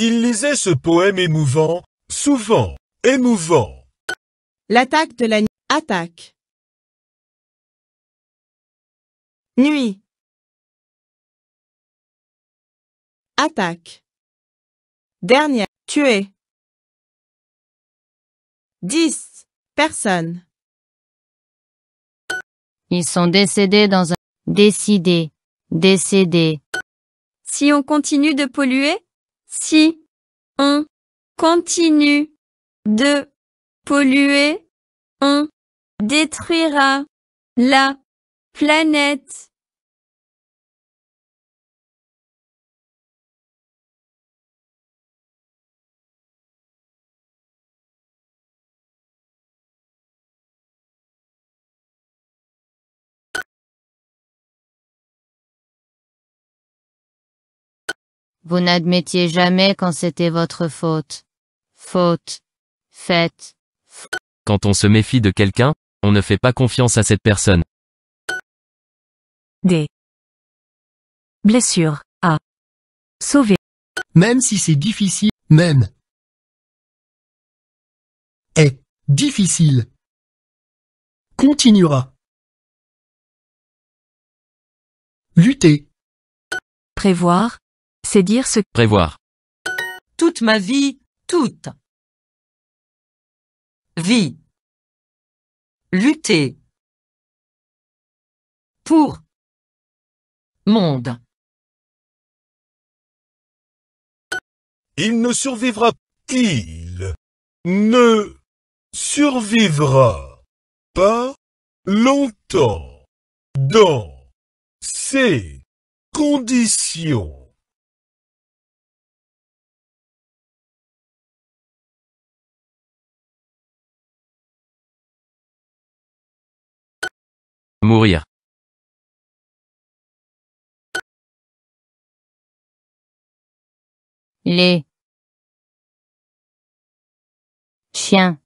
Il lisait ce poème émouvant, souvent, émouvant. L'attaque de la nuit. Attaque. Nuit. Attaque. Dernière. Tuer. Dix. personnes. Ils sont décédés dans un... Décidé. Décédé. Si on continue de polluer, si on continue de polluer, on détruira la planète. Vous n'admettiez jamais quand c'était votre faute. Faute. Faites. Quand on se méfie de quelqu'un, on ne fait pas confiance à cette personne. D. Blessure. A. Sauver. Même si c'est difficile, même. Est. Difficile. Continuera. Lutter. Prévoir, c'est dire ce prévoir. Toute ma vie, toute. Vie. Lutter. Pour. Monde. Il ne survivra qu'il ne survivra pas longtemps dans ces conditions. les chiens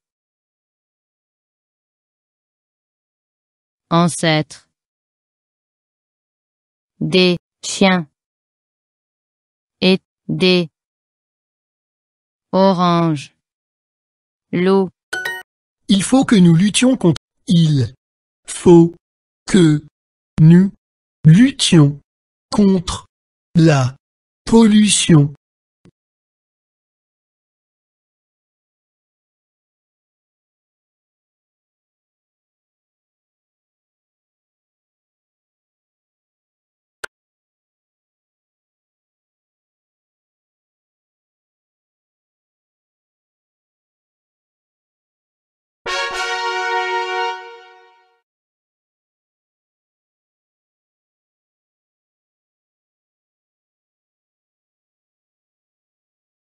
ancêtres des chiens et des oranges l'eau il faut que nous luttions contre il faut que nous luttions contre la pollution.